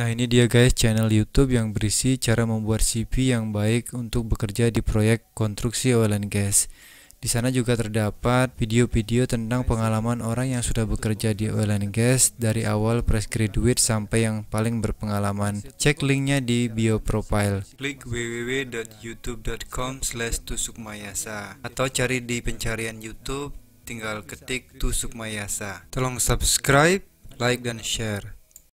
Nah ini dia guys channel YouTube yang berisi cara membuat CV yang baik untuk bekerja di proyek konstruksi oil and gas. Di sana juga terdapat video-video tentang pengalaman orang yang sudah bekerja di oil and gas dari awal fresh graduate sampai yang paling berpengalaman. Cek linknya di bio profile. Klik www.youtube.com slash tusukmayasa atau cari di pencarian YouTube tinggal ketik tusukmayasa. Tolong subscribe, like, dan share.